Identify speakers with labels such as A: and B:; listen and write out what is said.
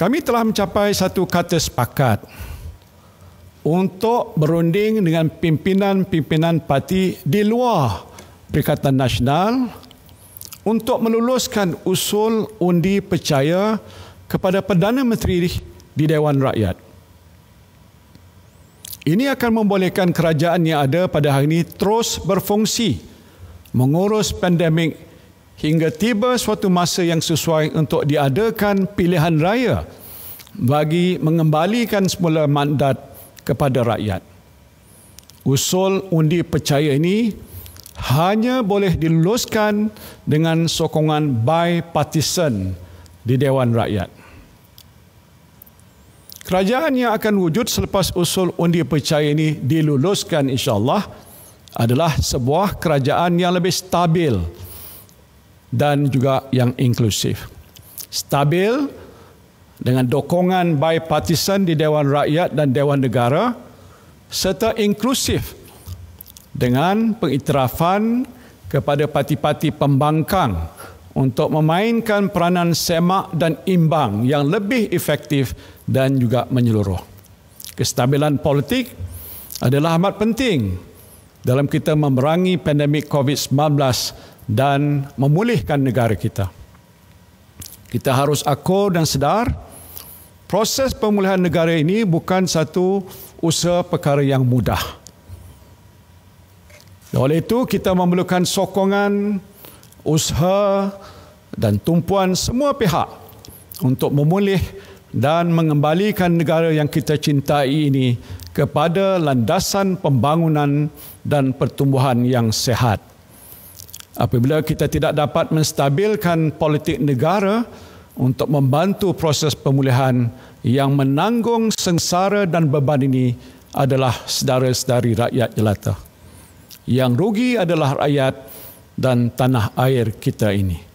A: Kami telah mencapai satu kata sepakat untuk berunding dengan pimpinan-pimpinan parti di luar Perikatan Nasional untuk meluluskan usul undi percaya kepada Perdana Menteri di Dewan Rakyat. Ini akan membolehkan kerajaan yang ada pada hari ini terus berfungsi mengurus pandemik hingga tiba suatu masa yang sesuai untuk diadakan pilihan raya bagi mengembalikan semula mandat kepada rakyat. Usul undi percaya ini hanya boleh diluluskan dengan sokongan bipartisan di Dewan Rakyat. Kerajaan yang akan wujud selepas usul undi percaya ini diluluskan Insyaallah, adalah sebuah kerajaan yang lebih stabil, dan juga yang inklusif. Stabil dengan dokongan bipartisan di Dewan Rakyat dan Dewan Negara serta inklusif dengan pengiktirafan kepada parti-parti pembangkang untuk memainkan peranan semak dan imbang yang lebih efektif dan juga menyeluruh. Kestabilan politik adalah amat penting dalam kita memerangi pandemik COVID-19 dan memulihkan negara kita. Kita harus akur dan sedar proses pemulihan negara ini bukan satu usaha perkara yang mudah. Oleh itu, kita memerlukan sokongan, usaha dan tumpuan semua pihak untuk memulih dan mengembalikan negara yang kita cintai ini kepada landasan pembangunan dan pertumbuhan yang sehat. Apabila kita tidak dapat menstabilkan politik negara untuk membantu proses pemulihan yang menanggung sengsara dan beban ini adalah saudara-saudari rakyat jelata. Yang rugi adalah rakyat dan tanah air kita ini.